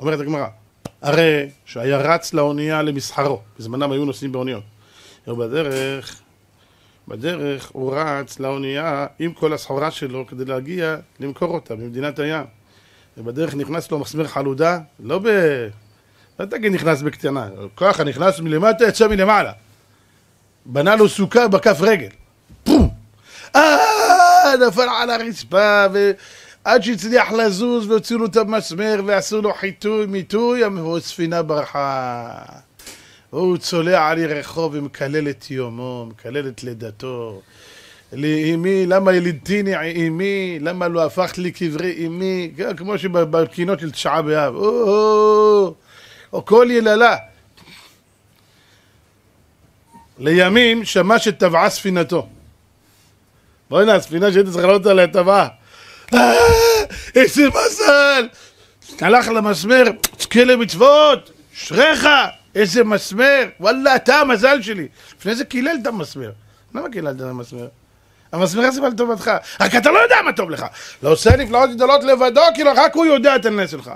אומרת הגמרא, הרי שהיה רץ לאונייה למסחרו, בזמנם היו נוסעים באוניות. ובדרך, בדרך הוא רץ לאונייה עם כל הסחורה שלו כדי להגיע למכור אותה במדינת הים. ובדרך נכנס לו מסמר חלודה, לא ב... לא תגיד נכנס בקטנה, ככה נכנס מלמטה, יצא מלמעלה. בנה לו סוכה בכף רגל. פום! אה, נפל על הרצפה ו... עד שהצליח לזוז והוציאו לו את המסמר ועשו לו חיטוי, מיטוי, אמרו ספינה ברחה. הוא צולע על ירחו ומקלל את יומו, מקלל את לידתו. לאמי, למה ילידתיני אמי, למה לא הפכת לי קברי אמי, כן, כמו שבקינות של תשעה באב, או כל יללה. לימים שמע שטבעה ספינתו. בואי בוא'נה, הספינה שהייתי צריך לעלות עליה טבעה. אה, איזה מזל! הלך למסמר, תזכה למצוות, אשריך, איזה מסמר, וואלה, אתה המזל שלי. לפני זה קילל את המסמר. למה קיללת את המסמר? המסמר הזה בא לטובתך, רק אתה לא יודע מה טוב לך. לא עושה נפלאות גדולות לבדו, כאילו רק הוא יודע את הנס שלך.